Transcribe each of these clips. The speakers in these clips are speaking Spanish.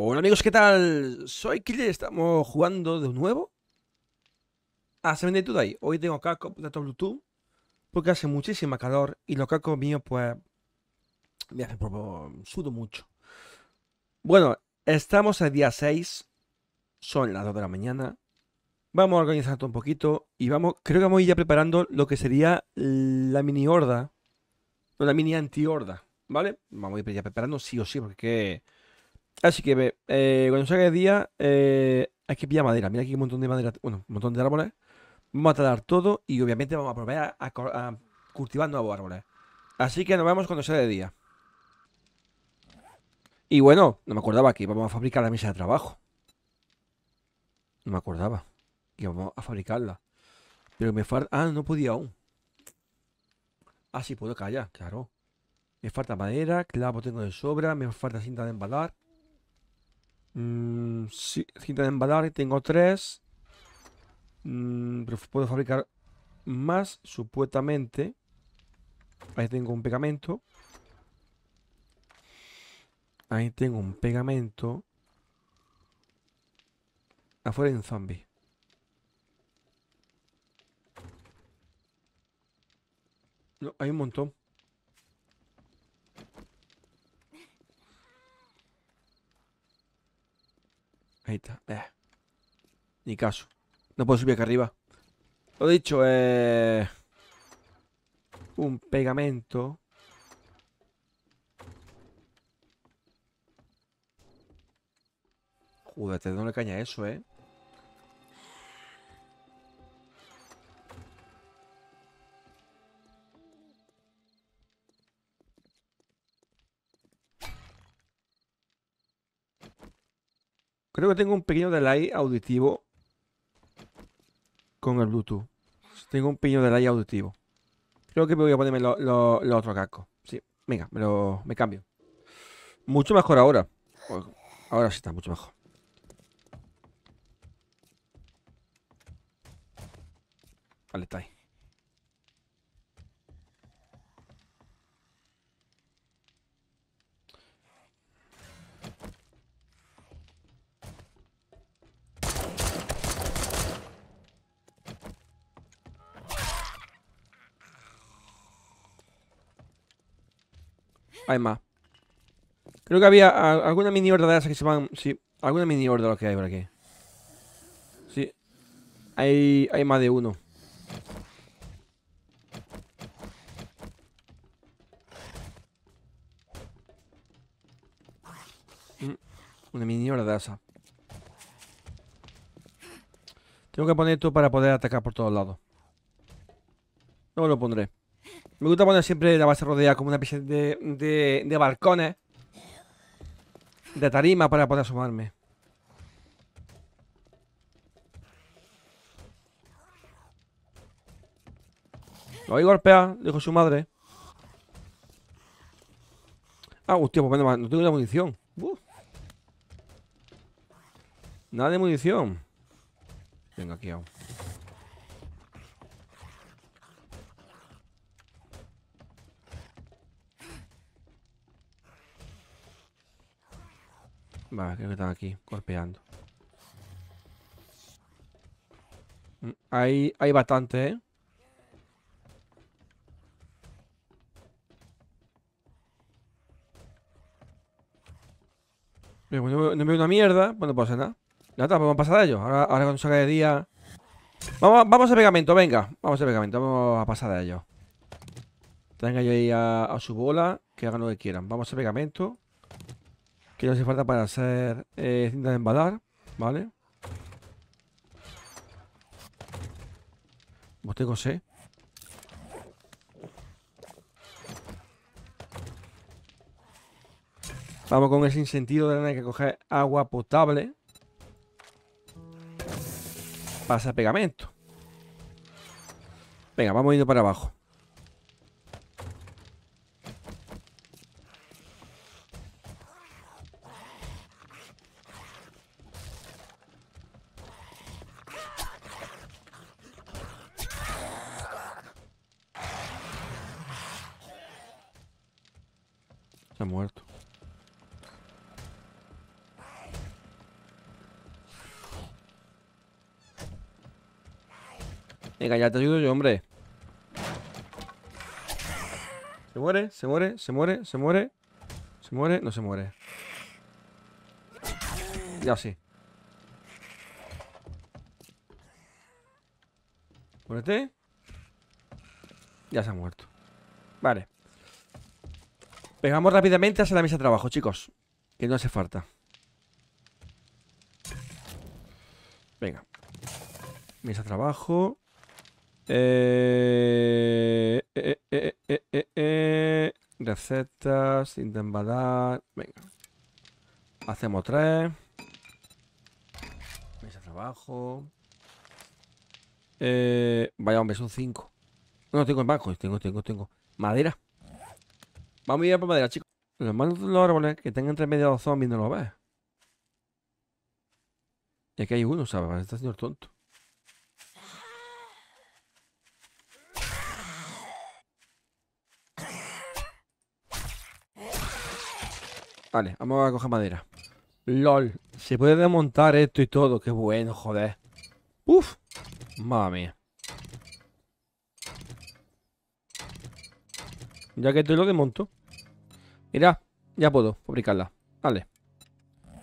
Hola amigos, ¿qué tal? Soy y estamos jugando de nuevo a Seven Day ahí? Hoy tengo casco de Bluetooth porque hace muchísima calor y los cascos míos pues me hacen sudo mucho. Bueno, estamos el día 6, son las 2 de la mañana. Vamos a organizar todo un poquito y vamos, creo que vamos a ir ya preparando lo que sería la mini horda, o la mini anti horda, ¿vale? Vamos a ir ya preparando sí o sí porque... Así que eh, cuando salga el día, eh, hay que pillar madera. Mira aquí un montón de madera, bueno, un montón de árboles. Vamos a talar todo y obviamente vamos a probar a, cultivar nuevos árboles. Así que nos vemos cuando salga de día. Y bueno, no me acordaba que Vamos a fabricar la mesa de trabajo. No me acordaba que íbamos a fabricarla. Pero me falta... Ah, no podía aún. Ah, sí, puedo callar, claro. Me falta madera, clavo tengo de sobra, me falta cinta de embalar. Mm, sí, cinta de embalar tengo tres. Mm, pero puedo fabricar más, supuestamente. Ahí tengo un pegamento. Ahí tengo un pegamento. Afuera hay un zombie. No, hay un montón. Ahí está. Eh. Ni caso. No puedo subir acá arriba. Lo dicho, eh... Un pegamento. Júdate te doy caña eso, eh. Creo que tengo un pequeño delay auditivo con el Bluetooth. Tengo un pequeño delay auditivo. Creo que voy a ponerme los otros cascos. Sí, venga, me, lo, me cambio. Mucho mejor ahora. Ahora sí está mucho mejor. Vale, está ahí. hay más. Creo que había alguna mini horda de esas que se van... Sí, alguna mini horda lo que hay por aquí. Sí. Hay, hay más de uno. Mm, una mini de esas. Tengo que poner esto para poder atacar por todos lados. No lo pondré. Me gusta poner siempre la base rodeada como una especie de, de, de balcones. De tarima para poder asomarme. Lo voy a golpear, dijo su madre. Ah, hostia, pues menos no tengo la munición. Nada de munición. Venga, aquí aún. Vale, creo que están aquí, golpeando. Mm, hay, hay bastante, ¿eh? Pues no, me veo una mierda, pues no pasa nada. Pues vamos a pasar de ellos. Ahora, ahora cuando salga de día... Vamos, vamos a pegamento, venga. Vamos a pegamento, vamos a pasar de ellos. Tengan yo ahí a, su bola, que hagan lo que quieran. Vamos a pegamento que no hace falta para hacer eh, cintas de embalar, ¿vale? tengo C. Vamos con ese incentivo de tener que coger agua potable Pasa pegamento. Venga, vamos yendo para abajo. te ayudo yo, hombre. Se muere, se muere, se muere, se muere. Se muere, no se muere. Ya sí. Muérete. Ya se ha muerto. Vale. vamos rápidamente hacia la mesa de trabajo, chicos. Que no hace falta. Venga. Mesa de trabajo. Eh, eh, eh, recetas, Venga. Hacemos tres. Mesa de trabajo. vaya, hombre, son cinco. No, tengo en banco. Tengo, tengo, tengo. Madera. Vamos a ir por madera, chicos. Los malos de los árboles que tengan entre medio de zombies no lo ves. Y aquí hay uno, ¿sabes? Este señor tonto. Vale, vamos a coger madera. LOL. Se puede desmontar esto y todo. Qué bueno, joder. Uf. mami mía. Ya que estoy lo desmonto. Mira, ya puedo fabricarla. Vale.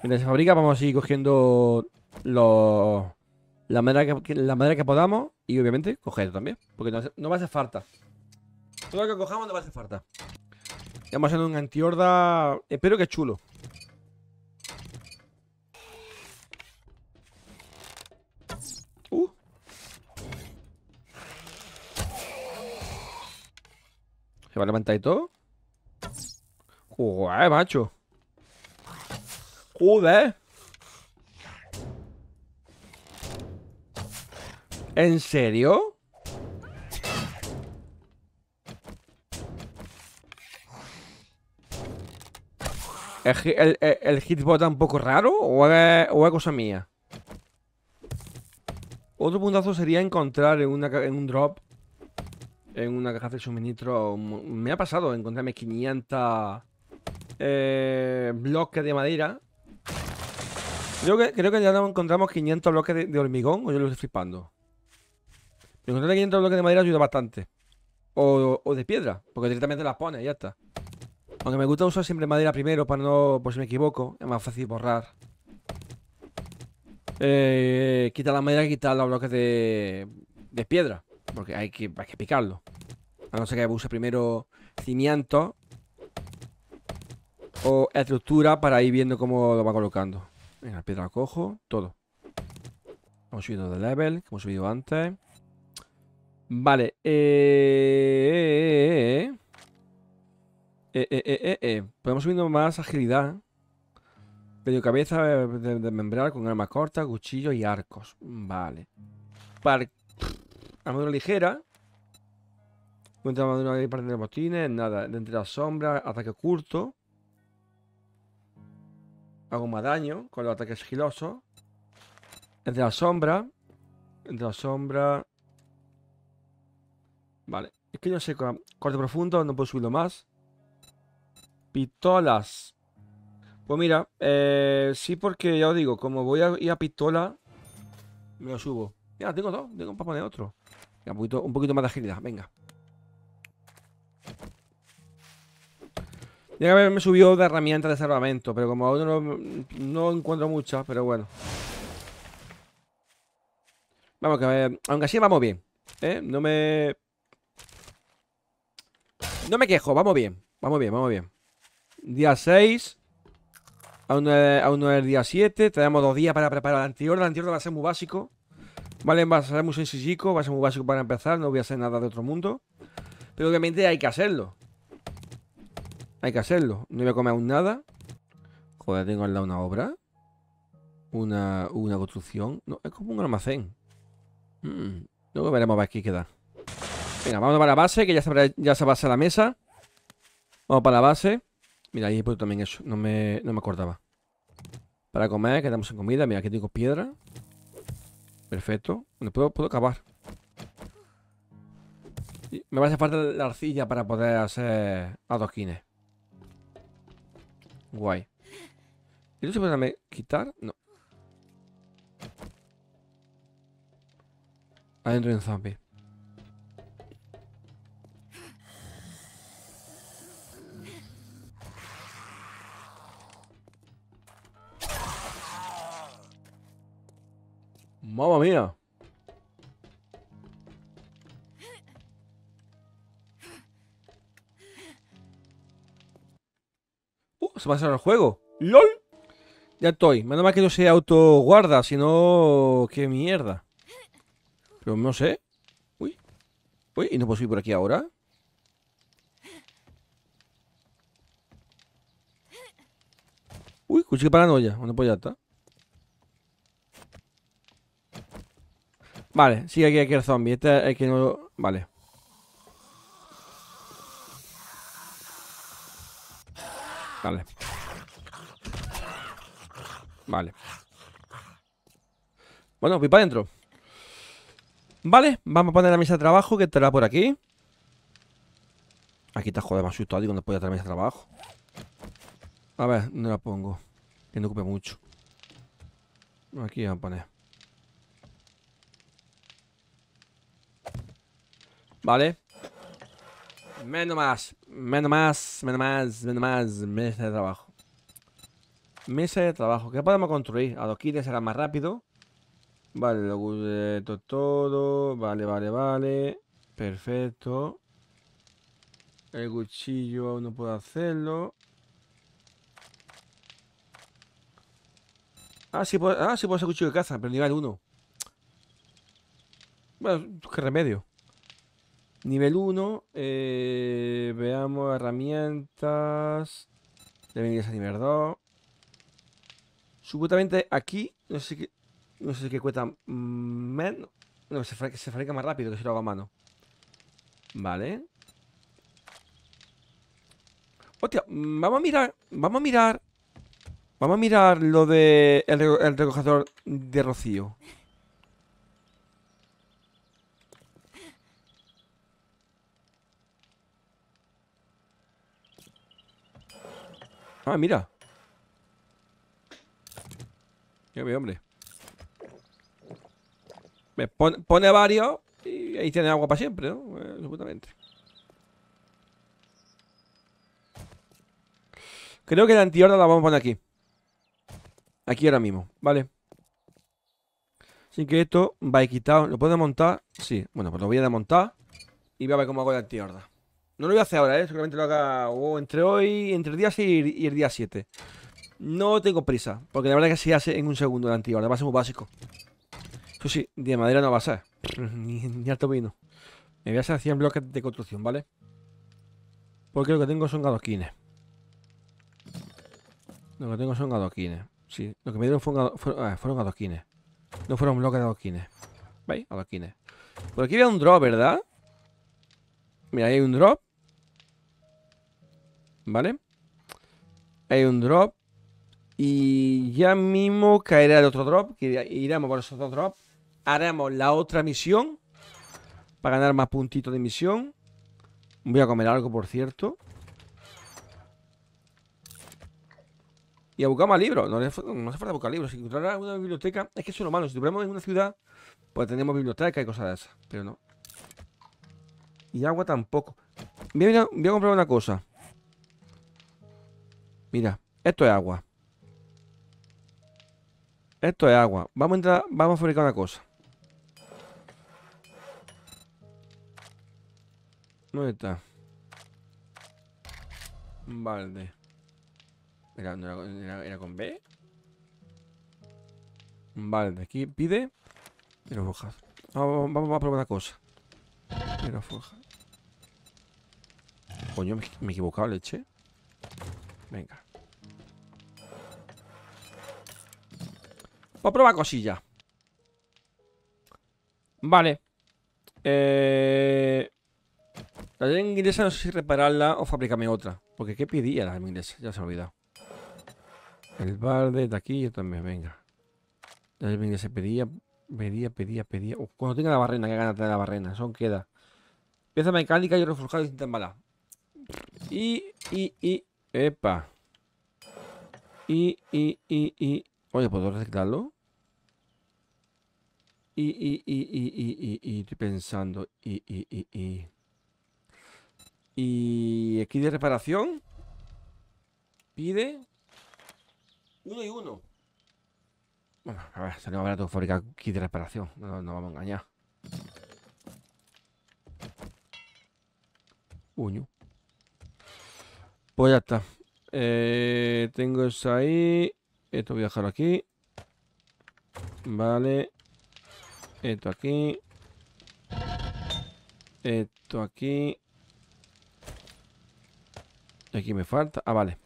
Mientras se fabrica, vamos a ir cogiendo La madera, que, la que podamos y obviamente coger también, porque no, no va a hacer falta. Todo lo que cojamos no va a hacer falta. Estamos haciendo un antiorda. Espero que es chulo. Uh. Se va a levantar y todo. Joder, macho. Joder. ¿En serio? ¿El, el, un poco raro o es, cosa mía? Otro puntazo sería encontrar en, una, en un drop, en una caja de suministro. Me ha pasado encontrarme 500 eh, bloques de madera. Creo que, creo que ya nos encontramos 500 bloques de, hormigón, o yo lo estoy flipando. Encontrar 500 bloques de madera ayuda bastante. O, o de piedra, porque directamente las pone y ya está. Aunque me gusta usar siempre madera primero para no, por si me equivoco, es más fácil borrar. Eh, quita la madera, quita los bloques de, de piedra, porque hay que, hay que picarlo. A no ser que use primero cimiento o estructura para ir viendo cómo lo va colocando. Venga, piedra cojo, todo. Hemos subido de level, como hemos subido antes. Vale, eh... eh. eh, eh, eh eh eh, eh, eh, eh, Podemos subirnos más agilidad. Medio cabeza eh, de, membrar con arma corta, cuchillo y arcos. Vale. Armadura ligera. Cuenta armadura y parte botines. Nada. De entre la sombra ataque curto, Hago más daño con los ataques sigilosos. Entre la sombra Entre la sombra Vale. Es que no sé. Corte profundo, no puedo subirlo más. Pistolas. Pues mira, eh, sí porque ya os digo, como voy a ir a pistola, me lo subo. Mira, tengo dos, tengo para poner otro. un, poquito, más de agilidad, venga. Ya que me subió de herramientas de salvamento, pero como aún no, encuentro muchas, pero bueno. Vamos, que ver eh, aunque así vamos bien. ¿eh? No me... No me quejo, vamos bien. Vamos bien, vamos bien. Día 6. Aún no, es, el día 7. Tenemos dos días para preparar el anterior. El anterior va a ser muy básico. Vale, va a ser muy sencillico. Va a ser muy básico para empezar. No voy a hacer nada de otro mundo. Pero obviamente hay que hacerlo. Hay que hacerlo. No voy a comer aún nada. Joder, tengo al lado una obra. Una, una construcción. No, es como un almacén. Mm, luego veremos a ver qué queda. Venga, vamos para la base, que ya se, ya se va a la mesa. Vamos para la base. Mira, ahí he puesto también eso. No me, acordaba. Para comer, quedamos en comida. Mira, aquí tengo piedra. Perfecto. puedo, puedo cavar. me va a hacer falta la arcilla para poder hacer adoquines. Guay. ¿Y se puede quitar? No. Adentro hay un zombie. Mamma mía. Uh, se va a cerrar el juego. ¡LOL! Ya estoy. Menos mal que no se autoguarda, sino... ¡Qué mierda! Pero no sé. Uy. Uy, ¿y no puedo subir por aquí ahora? Uy, cuchillo paranoia. Bueno, pues ya está. Vale, sigue aquí, que el zombie. Este es el que no... Vale. Vale. Vale. Bueno, voy para adentro. Vale, vamos a poner la mesa de trabajo que estará por aquí. Aquí está, joder, me asustado. Digo, no puedo traer la mesa de trabajo. A ver, no la pongo. Que no ocupe mucho. Aquí vamos a poner. ¿Vale? Menos más, menos más, menos más, menos más, mesa de trabajo. Mesa de trabajo. ¿Qué podemos construir? Adoquines será más rápido. Vale, lo todo. Vale, vale, vale. Perfecto. El cuchillo aún no puedo hacerlo. Ah, sí puedo, ah, sí puedo hacer cuchillo de caza, pero nivel 1. Bueno, qué remedio. Nivel 1, eh, veamos herramientas. irse a nivel 2. Supuestamente aquí, no sé qué, no sé qué cuesta menos. No, se, fabrica, se fabrica más rápido que si lo hago a mano. Vale. Hostia, vamos a mirar, vamos a mirar. Vamos a mirar lo de el, el recogedor de rocío. Ah, mira. ¡Qué mi hombre. Me pone, varios y ahí tiene agua para siempre, ¿no? Eh, Creo que la antihorda la vamos a poner aquí. Aquí ahora mismo, ¿vale? Así que esto va a quitar. ¿Lo puedo desmontar? Sí. Bueno, pues lo voy a desmontar. Y voy a ver cómo hago la antihorda. No lo voy a hacer ahora, ¿eh? seguramente lo haga entre hoy, entre el día 6 y el día 7. No tengo prisa, porque la verdad es que se hace en un segundo la antigua, la a muy básico. Eso sí, de madera no va a ser, ni, alto vino. Me voy a hacer 100 bloques de construcción, ¿vale? Porque lo que tengo son adoquines. Lo que tengo son adoquines. Sí, lo que me dieron ah, fueron, gadoquines adoquines. No fueron bloques de adoquines. ¿Veis? Adoquines. Por aquí había un drop, ¿verdad? Mira, ahí hay un drop. ¿vale? Hay un drop. Y ya mismo caerá el otro drop. Que iremos por esos dos drops. Haremos la otra misión. Para ganar más puntitos de misión. Voy a comer algo, por cierto. Y a buscar más libros. No, hace falta buscar libros. Si encontrarás una biblioteca. Es que eso es lo malo. Si tuviéramos en una ciudad, pues tenemos biblioteca y cosas de esas. Pero no. Y agua tampoco. voy a comprar una cosa. Mira, esto es agua. Esto es agua. Vamos a entrar, vamos a fabricar una cosa. ¿Dónde está? Balde. Era, con B. Balde. Aquí pide. Pero hojas. Vamos, a probar una cosa. Pero Coño, me, me he equivocado, leche. Venga. Pues prueba cosilla. Vale. Eh... La inglesa no sé si repararla o fabricarme otra. Porque ¿qué pedía la lengua inglesa? Ya se ha olvidado. El bar de aquí yo también, venga. La lengua inglesa pedía, pedía, pedía, pedía. cuando tenga la barrena, que ganas tener la barrena. son queda. Pieza mecánica y reforjado y cinta Y, y, y, Epa. Y, y, y, y. Oye, ¿puedo reciclarlo? Y, y, y, y, y, y, y. Estoy pensando. Y, y, y, y. Y aquí de reparación. Pide. Uno y uno. Bueno, a ver, salió de fábrica aquí de reparación. No, no vamos a engañar. Uño. Pues ya está. Eh, tengo eso ahí. Esto voy a dejarlo aquí. Vale. Esto aquí. Esto aquí. Aquí me falta. Ah, vale.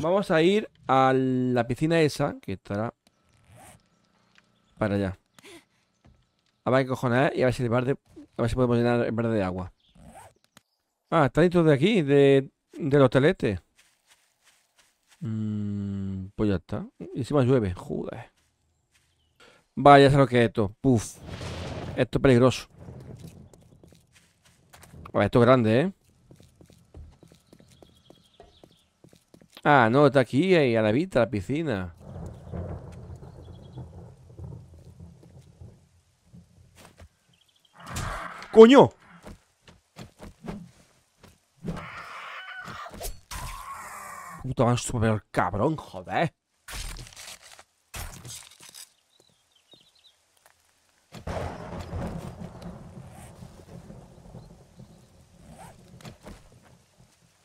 Vamos a ir a la piscina esa, que estará para allá. A ver qué cojones ¿eh? y a ver si, el a ver si podemos llenar el verde de agua. Ah, está dentro de aquí, de, del teletes mm, pues ya está. Y más llueve, joder. Vaya, sé lo que esto. Esto es peligroso. esto es grande, ¿eh? Ah, no, está aquí, ahí, a la vista, la piscina. ¡Coño! puta super cabrón, joder.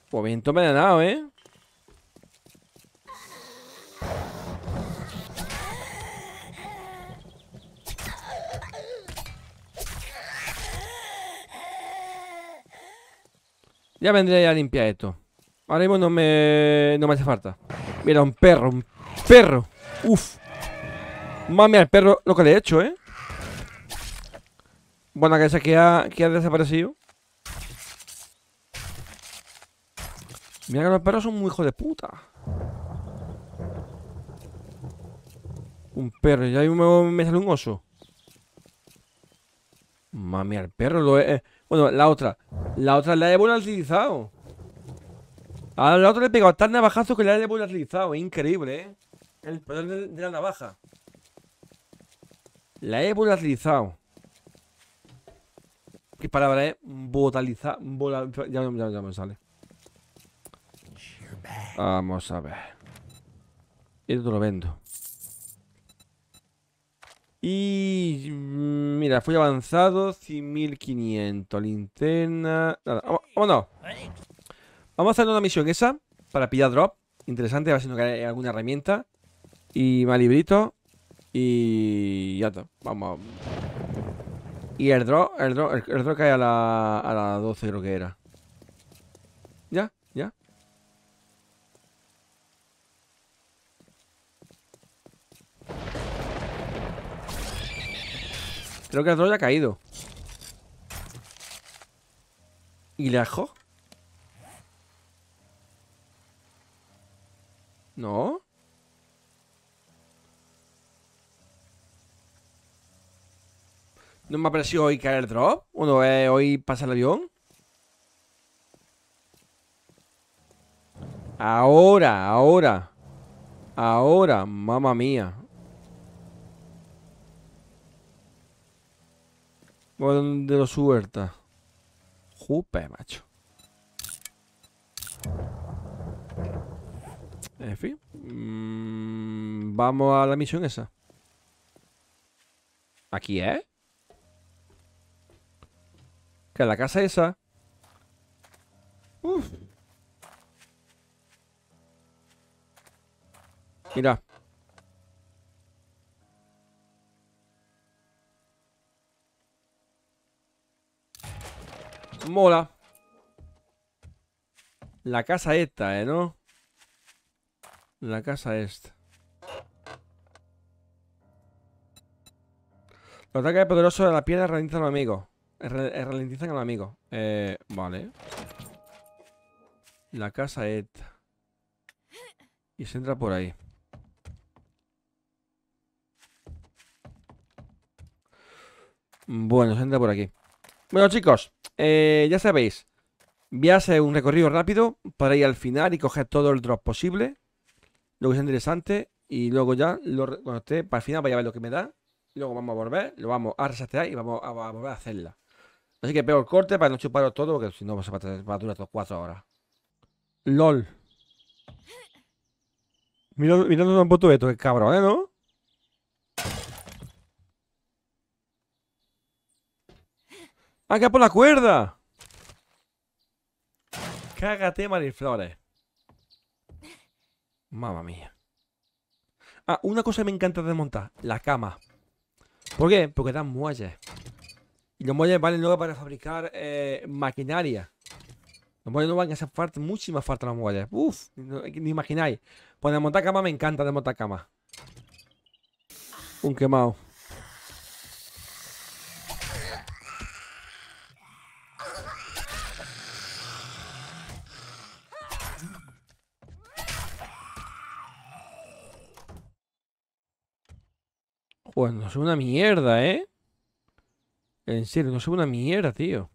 Pues ha nada, ¿eh? Ya vendré a limpiar esto. Ahora mismo no me, no me hace falta. Mira, un perro, un perro. Uf. Mami al perro lo que le he hecho, ¿eh? Bueno, que ha, que ha desaparecido. Mira que los perros son muy hijos de puta. Un perro, Y ahí me sale un oso. Mami al perro lo he... Eh, bueno, la otra. La otra la he volatilizado. Al otro le he pegado tan navajazo que le he volatilizado. Increíble, ¿eh? El poder de la navaja. La he volatilizado. ¿Qué palabra es? ¿eh? Votalizar. ya, me sale. Vamos a ver. Esto lo vendo. Y. Mira, fui avanzado. 100.500. Linterna. Nada, vámonos. Vamos a hacer una misión esa para pillar drop. Interesante, a ver si nos alguna herramienta. Y más librito Y ya está. Vamos. Y el drop, el drop, el, cae a la, a la 12 creo que era. Ya, ya. Creo que el drop ya ha caído. ¿Y le ajo ¿No? ¿No me ha parecido hoy caer drop? ¿O no hoy pasa el avión? Ahora, ahora. Ahora, mamá mía. Bueno, de lo suelta. Jupe, macho. En fin. Mm, vamos a la misión esa. ¿Aquí ¿eh? Que la casa esa... Uf. Mira. Mola. La casa esta, ¿eh? ¿No? La casa est. Los ataques poderosos de la piedra eh, eh, ralentizan al amigo. ralentizan al amigo. Eh, vale. La casa est. Y se entra por ahí. Bueno, se entra por aquí. Bueno, chicos, eh, ya sabéis. Voy a hacer un recorrido rápido para ir al final y coger todo el drop posible lo que sea interesante y luego ya, lo, cuando esté para el final, vaya a ver lo que me da. luego vamos a volver, lo vamos a resetear y vamos a, volver a hacerla. Así que pego el corte para no chuparos todo, porque si no, va a durar estos cuatro horas. LOL. Mirando, un puto esto, que cabrón, ¿eh? ¿No? ¡Ah, que por la cuerda! Cágate, Mariflores. Mamma mía. Ah, una cosa me encanta desmontar. La cama. ¿Por qué? Porque dan muelles. Y los muelles valen luego para fabricar eh, maquinaria. Los muelles no van a hacer falta, Muchísimas falta los muelles. Uf, eh, ni imagináis. Pues desmontar cama me encanta desmontar cama. Un quemado. Pues no soy una mierda, ¿eh? En serio, no soy una mierda, tío.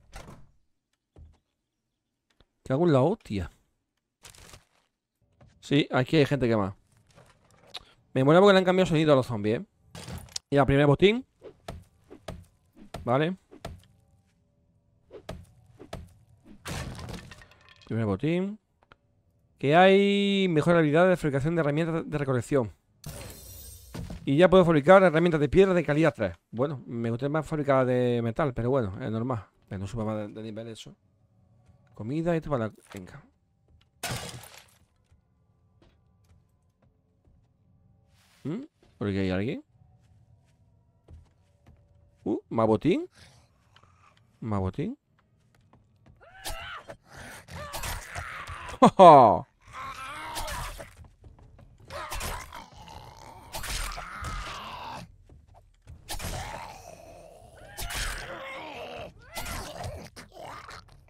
¿Qué hago en la hostia? Sí, aquí hay gente que más. Me muero porque le han cambiado sonido a los zombies, ¿eh? Y la primera botín. Vale. Primer botín. Que hay mejor habilidad de fabricación de herramientas de recolección. Y ya puedo fabricar herramientas de piedra de calidad 3. Bueno, me gustaría más fabricar de metal, pero bueno, es normal. Pero no suba más de, nivel eso. Comida, esto para Venga. Porque ¿Mm? ¿Por qué hay alguien? Uh, mabotín. Mabotín. ¡Oh! oh!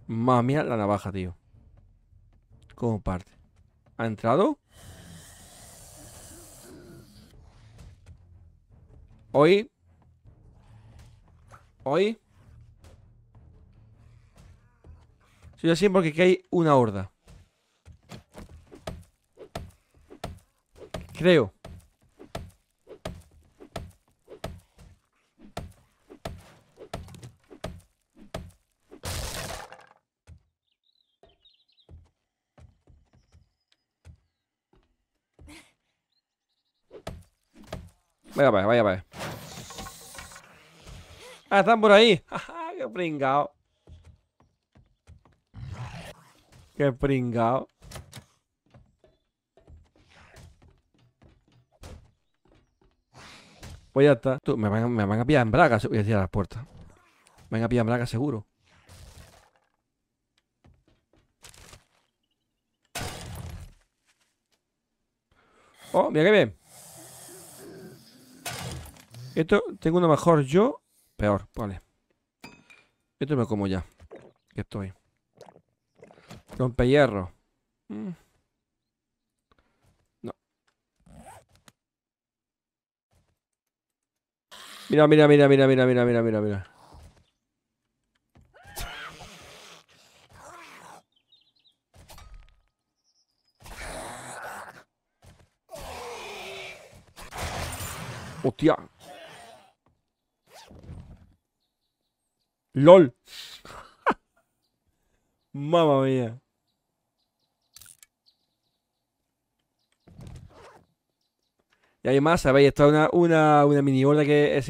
Mamia la navaja, tío. ¿Cómo parte? ¿Ha entrado? Hoy. Hoy. Soy así porque aquí hay una horda. Creo. Vaya para vaya para Ah, están por ahí. ¡Qué pringao! ¡Qué pringao! Voy pues a está. me, van, me van a pillar en braga. Voy a tirar las puertas. Me van a pillar en braga seguro. Oh, mira que bien. Esto, tengo uno mejor yo, peor, vale. Esto me como ya. Que estoy. Rompe hierro. Mm. No. Mira, mira, mira, mira, mira, mira, mira, mira, mira. Hostia. LOL. Mamma mía. Y más, ¿sabéis? Esto es una, una, mini horda que es.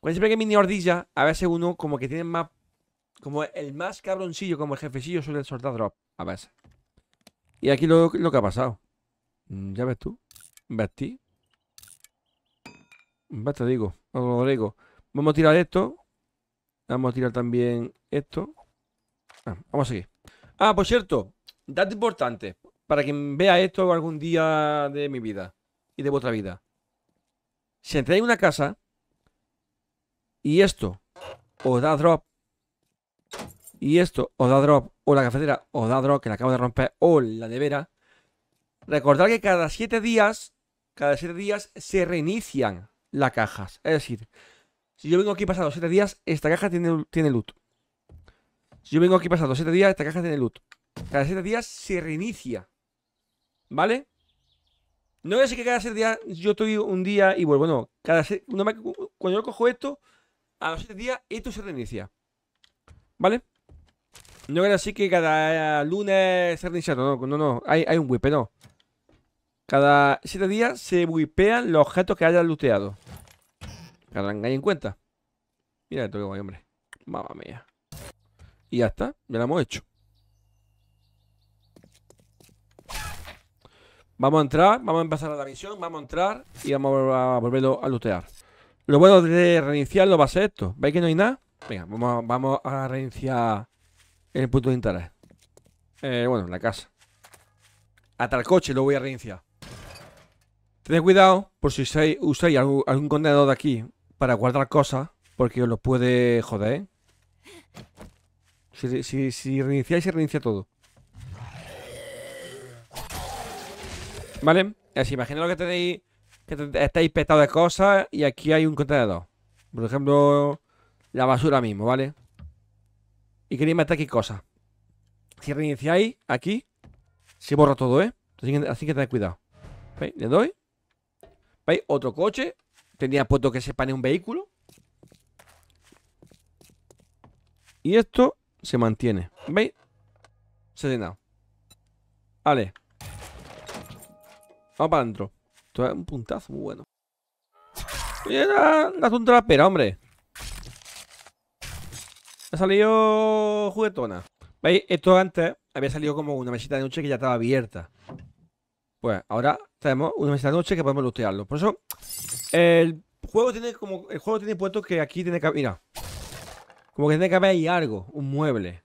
Cuando siempre que mini hordilla, a veces uno como que tiene más. Como el más cabroncillo, como el jefecillo, suele soltar drop. A veces. Y aquí lo, que ha pasado. Mm, ya ves tú. ¿Ves ti? Vete digo. digo. Vamos a tirar esto. Vamos a tirar también esto. Ah, vamos a seguir. Ah, por cierto, dato importante. Para quien vea esto algún día de mi vida y de vuestra vida. Si entráis en una casa y esto os da drop y esto os da drop o la cafetera os da drop que la acabo de romper o la nevera, recordad que cada siete días, cada siete días se reinician las cajas. Es decir, si yo vengo aquí pasado 7 días, esta caja tiene, tiene loot. Si yo vengo aquí pasado 7 días, esta caja tiene loot. Cada 7 días se reinicia. ¿Vale? No voy a decir que cada 7 días yo estoy un día y vuelvo. No, cada no cuando yo cojo esto, a los 7 días esto se reinicia. ¿Vale? No es así que cada lunes se reinicia. No, no, no. Hay, un whip, no. Cada 7 días se whipean los objetos que hayan looteado. Carangay en cuenta. Mira esto que voy, hombre. Mamma mía. Y ya está, ya lo hemos hecho. Vamos a entrar, vamos a empezar a la misión, vamos a entrar y vamos a volverlo a lootear. Lo bueno de reiniciarlo va a ser esto. ¿Veis que no hay nada? Venga, vamos a, reiniciar en reiniciar el punto de interés. Eh, bueno, la casa. Hasta el coche lo voy a reiniciar. Tened cuidado por si usáis, algún condenador de aquí para guardar cosas, porque os lo puede joder. ¿eh? Si, si, reiniciáis, se reinicia todo. ¿Vale? Así, imagina que tenéis, que estáis petados de cosas y aquí hay un contenedor. Por ejemplo, la basura mismo, ¿vale? Y queréis meter aquí cosas. Si reiniciáis aquí, se borra todo, ¿eh? Así que, así tened cuidado. ¿Veis? Le doy. ¿Veis? Otro coche Tenía puesto que se pane un vehículo. Y esto se mantiene. ¿Veis? Se ha llenado. Vale. Vamos para adentro. Esto es un puntazo muy bueno. Mira, la de la pera, hombre. Ha salido juguetona. ¿Veis? Esto antes había salido como una mesita de noche que ya estaba abierta. Pues ahora tenemos una mesita de noche que podemos lootearlo. Por eso el juego tiene como. El juego tiene puesto que aquí tiene que. Mira. Como que tiene que haber ahí algo, un mueble.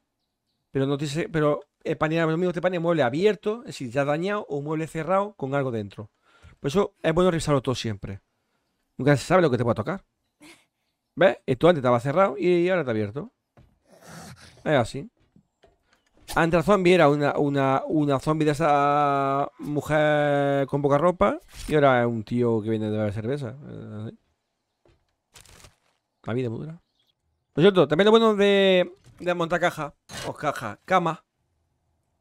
Pero no dice. Pero lo mismo te este panea mueble abierto, es decir, ya dañado, o un mueble cerrado con algo dentro. Por eso es bueno revisarlo todo siempre. Nunca se sabe lo que te va tocar. ¿Ves? Esto antes estaba cerrado y ahora está abierto. Es así la Zombie era una, una, zombie de esa mujer con poca ropa y ahora es un tío que viene de beber cerveza. Eh, la vida Por cierto, también lo bueno de, de montar caja, o caja, cama,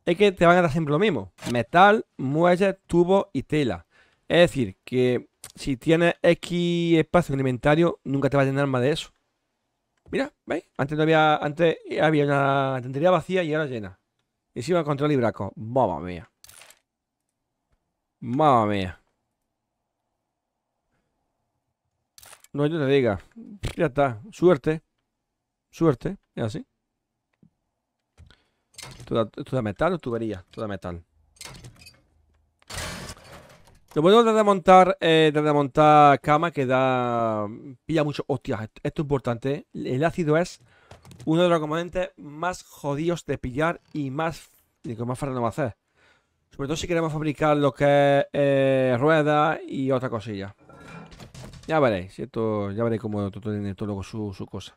es que te van a dar siempre lo mismo. Metal, muelle, tubo y tela. Es decir, que si tienes X espacio en el inventario, nunca te va a llenar más de eso. Mira, ¿veis? Antes no había, antes había una tendería vacía y ahora llena. Y si va contra Libraco. Mamma mía. Mamma mía. No, hay te diga. Ya está. Suerte. Suerte. Es así. toda de metal o tubería? todo metal. Lo bueno de montar, eh, de montar cama que da... Pilla mucho... Hostia, esto es importante. ¿eh? El ácido es uno de los componentes más jodidos de pillar y más, y que más fácil no va a hacer. Sobre todo si queremos fabricar lo que es eh, rueda y otra cosilla. Ya veréis, ¿cierto? ya veréis cómo todo tiene todo su, su, cosa.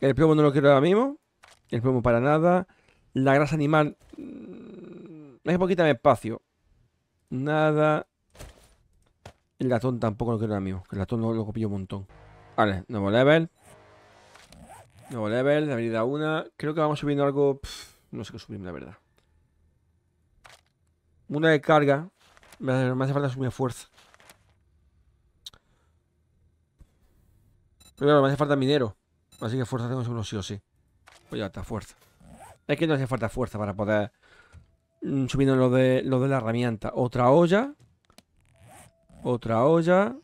El plomo no lo quiero ahora mismo. El plomo para nada. La grasa animal. Hay mm, poquito de espacio. Nada. El latón tampoco lo quiero ahora mismo. Que el latón lo, lo copio un montón. Vale, nuevo level. Nuevo level, habilidad 1. Creo que vamos subiendo algo... no sé qué subir, la verdad. Una de carga. Me hace, falta subir fuerza. Pero claro, me hace falta minero. Así que fuerza tengo seguro sí o sí. Pues ya está, fuerza. Es que no hace falta fuerza para poder... Mm, Subirnos lo de, lo de la herramienta. Otra olla. Otra olla.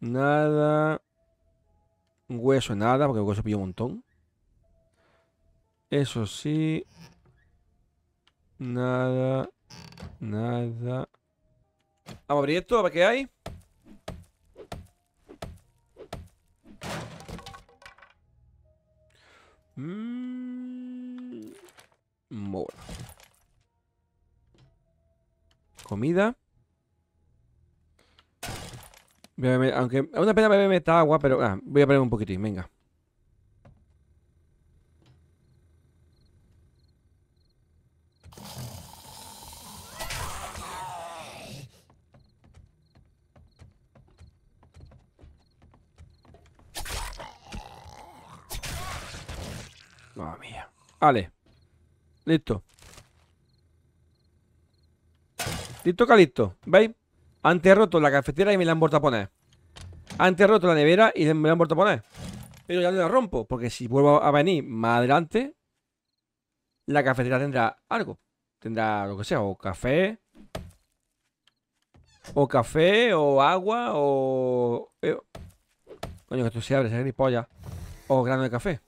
Nada. Un hueso nada, porque el hueso pilla un montón. Eso sí. Nada. Nada. Vamos a abrir esto, a ver qué hay. Mmm. Bueno. Comida aunque es una pena beberme esta agua, pero ah, voy a poner un poquitín, venga. Mamma mía. Vale. Listo. Listo, calisto. ¿Veis? Han roto la cafetera y me la han vuelto a poner. Han roto la nevera y me la han vuelto a poner. Pero ya no la rompo, porque si vuelvo a venir más adelante, la cafetera tendrá algo. Tendrá lo que sea, o café. O café, o agua, o... Eh, coño, que esto se abre, se ni polla. O grano de café.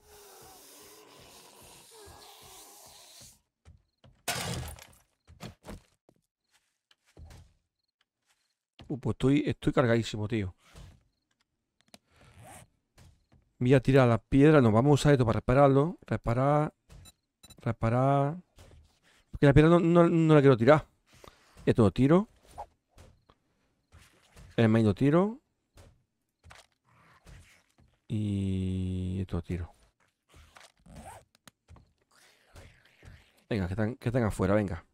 Uh, pues estoy, estoy cargadísimo, tío. Voy a tirar las piedras. Nos vamos a usar esto para repararlo. Reparar. Reparar. Porque la piedra no, no, la quiero tirar. Esto lo tiro. El maíz lo tiro. Y esto lo tiro. Venga, que están, que están afuera, venga.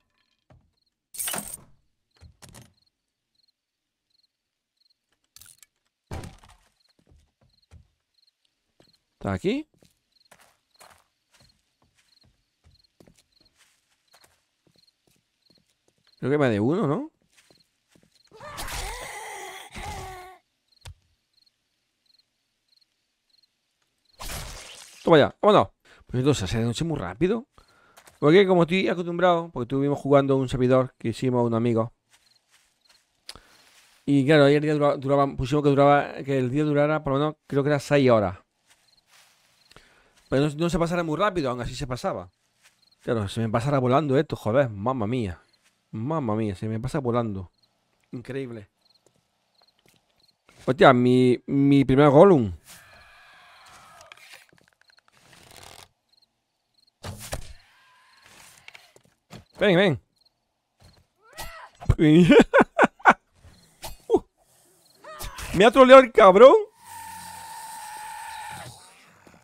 ¿Está aquí? Creo que va de uno, ¿no? Toma ya, vámonos. Pues entonces, se de noche muy rápido. Porque como estoy acostumbrado, porque estuvimos jugando un servidor que hicimos un amigo. Y claro, ayer día duraba, pusimos que duraba, que el día durara por lo menos creo que era 6 horas. Pero no, se pasara muy rápido, aún así se pasaba. Claro, se me pasara volando esto, joder, mamma mía. Mamma mía, se me pasa volando. Increíble. Hostia, mi, mi primer golem. Ven, ven. Uh. Me ha troleado el cabrón.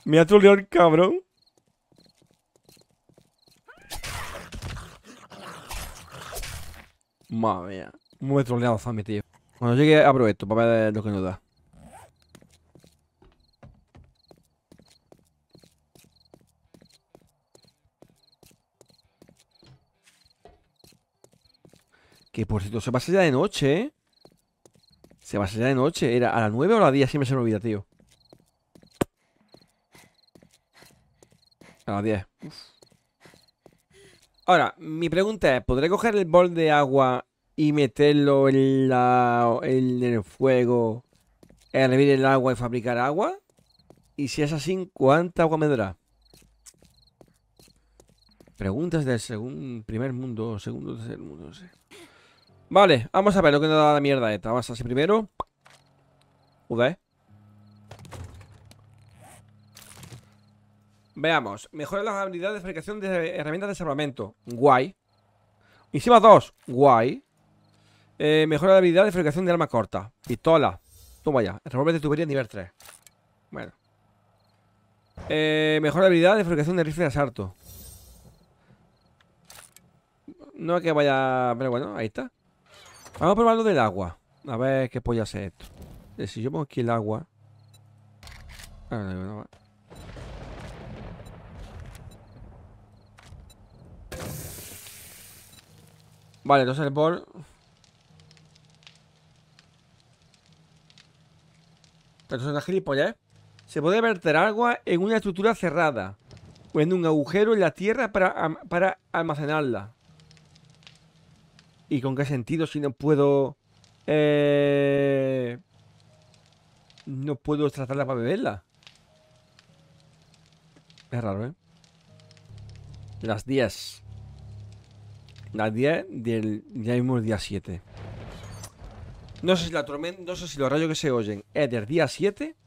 Me ha troleado el cabrón. Madre mía. Muy troleado Zami, tío. Cuando llegue abro esto para ver lo que nos da. Que por cierto, se pasa ya de noche, ¿eh? Se pasa ya de noche. Era a las 9 o a las 10, siempre se me olvida, tío. A las 10. Ahora, mi pregunta es, ¿podré coger el bol de agua y meterlo en, el fuego, eh, hervir el agua y fabricar agua? Y si es así, ¿cuánta agua me dará? Preguntas del segundo primer mundo, segundo, tercer mundo, no sé. Vale, vamos a ver lo que nos da la mierda esta. Vamos a hacer primero. Veamos. Mejora las habilidades de fabricación de herramientas de salvamento. Guay. Encima 2. Guay. Eh, mejora la habilidad de fabricación de arma corta. Pistola. Toma ya. Revólver de tubería nivel 3. Bueno. Eh, mejora la habilidad de fabricación de rifle de asalto. No es que vaya... Pero bueno, ahí está. Vamos a probar lo del agua. A ver qué polla hace esto. Eh, si yo pongo aquí el agua... Ah, no, no, no. Vale, entonces el Pero Entonces una eh. Se puede verter agua en una estructura cerrada o en un agujero en la tierra para, almacenarla. ¿Y con qué sentido si no puedo... Eh, no puedo tratarla para beberla? Es raro, ¿eh? Las 10. Las 10 del ya mismo el día 7. No sé si la tormenta, no sé si los rayos que se oyen es del día 7.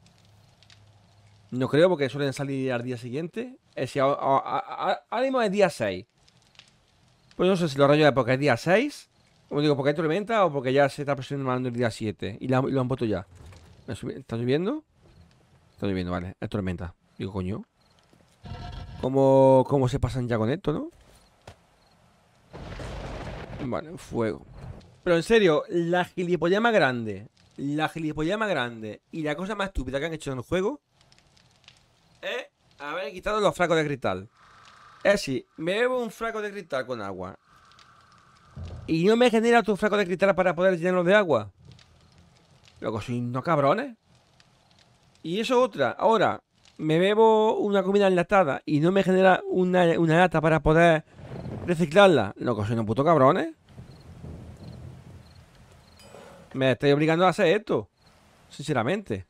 No creo porque suelen salir al día siguiente. Es si ahora mismo es día 6. Pues no sé si los rayos es porque es día 6. Como digo, porque hay tormenta o porque ya se está presionando el día 7. Y, la, lo han puesto ya. ¿Están subiendo? Están subiendo, vale. Es tormenta. Digo, coño. ¿Cómo se pasan ya con esto, no? Vale, fuego. Pero en serio, la más grande, la gilipollama grande y la cosa más estúpida que han hecho en el juego es haber quitado los fracos de cristal. Es decir, me bebo un fraco de cristal con agua y no me genera tu fraco de cristal para poder llenarlo de agua. Loco, soy no cabrones. Y eso otra. Ahora, me bebo una comida enlatada y no me genera una, una lata para poder Reciclarla. No, un puto cabrones. ¿eh? Me estoy obligando a hacer esto. Sinceramente.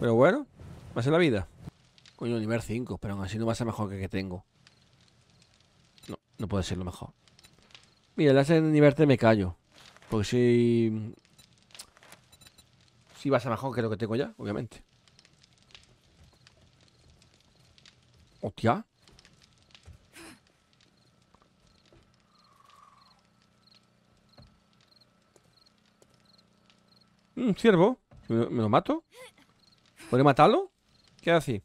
Pero bueno, va a ser la vida. Coño, nivel 5, pero aún así no va a ser mejor que el que tengo. No, no puede ser lo mejor. Mira, en el nivel 3 me callo. Porque si... Si va a ser mejor que lo que tengo ya, obviamente. Hostia. Un ciervo. ¿Me, lo mato? ¿Podré matarlo? ¿Qué así?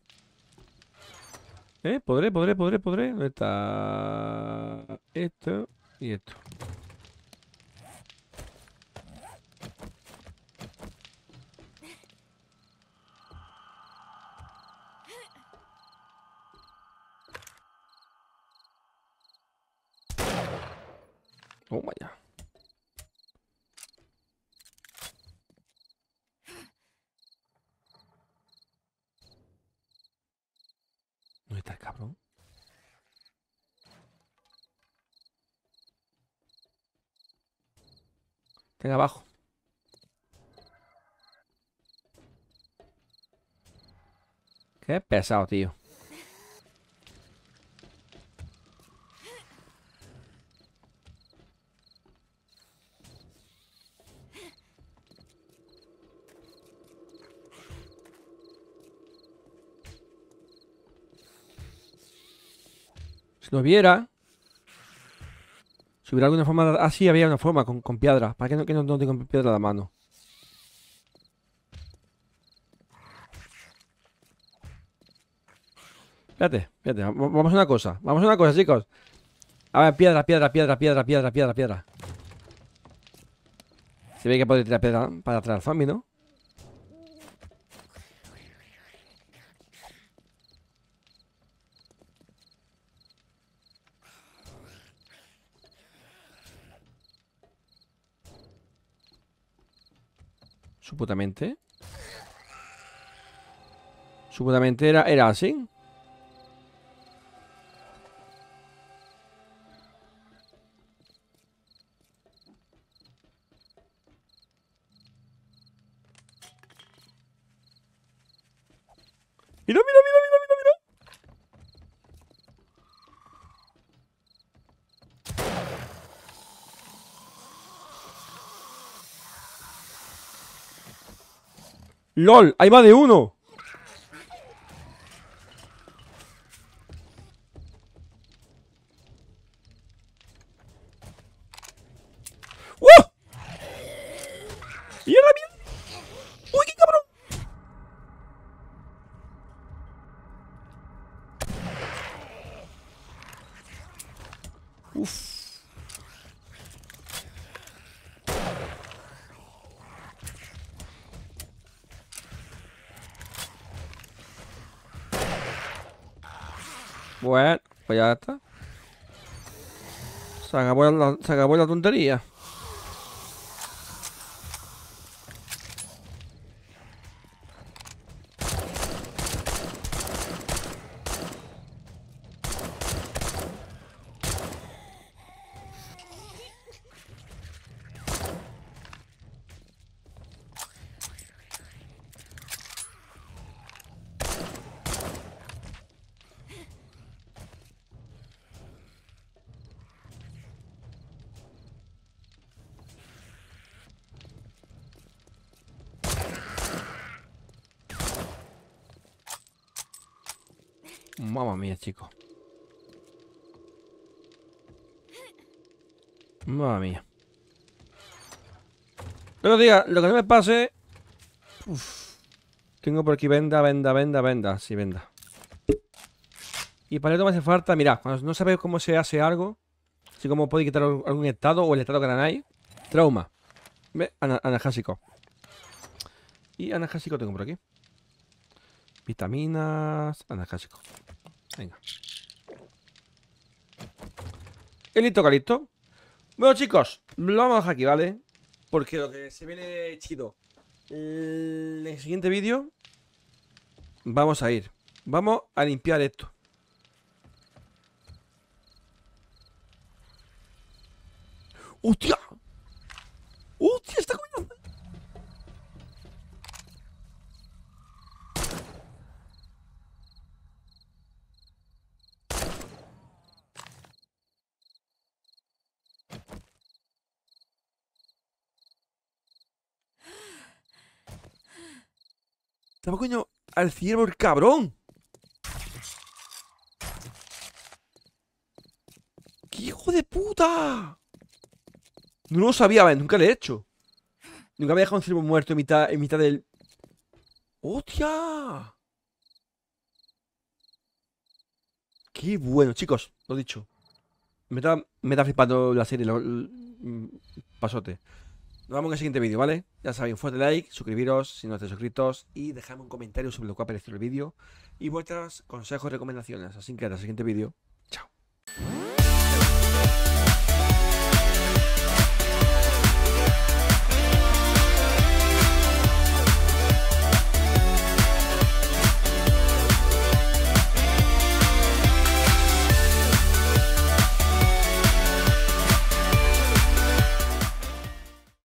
¿Eh? ¿Podré, podré, podré, podré? ¿Dónde está? Esto y esto. Oh my ¿Dónde está el cabrón? Tenga abajo. Qué pesado, tío. lo viera, si hubiera alguna forma... Ah, sí, había una forma con, piedra. ¿Para qué no, que no, tengo piedra a la mano? Espérate, espérate. Vamos a una cosa. Vamos a una cosa, chicos. A ver, piedra, piedra, piedra, piedra, piedra, piedra, piedra. Se ve que podría tirar piedra para atrás al zombie, ¿no? Supuestamente Supuestamente era, era así. LOL, hay más de uno. se acabó la, se acabó la tontería. Mamma mía, chicos. Mamma mía. No diga, lo que no me pase. Tengo por aquí venda, venda, venda, venda. Sí, venda. Y para esto me hace falta, mirad, cuando no sabéis cómo se hace algo, así como podéis quitar algún estado o el estado que ganáis, trauma. ¿Ve? Y anajásico tengo por aquí. Vitaminas, anajásico. Venga. Elito, listo, Bueno, chicos, lo vamos a dejar aquí, ¿vale? Porque lo que se viene chido. En el siguiente vídeo vamos a ir. Vamos a limpiar esto. ¡Hostia! Estamos coño al ciervo el cabrón. ¡Qué hijo de puta! No lo sabía, nunca le he hecho. Nunca había dejado un ciervo muerto en mitad, en mitad del... ¡Hostia! ¡Qué bueno, chicos! Lo dicho. Me está, me flipando la serie, el mm, pasote. Nos vemos en el siguiente vídeo, ¿vale? Ya sabéis, un fuerte like, suscribiros si no estáis suscritos y dejadme un comentario sobre lo que ha parecido el vídeo y vuestros consejos recomendaciones. Así que hasta el siguiente vídeo. Chao.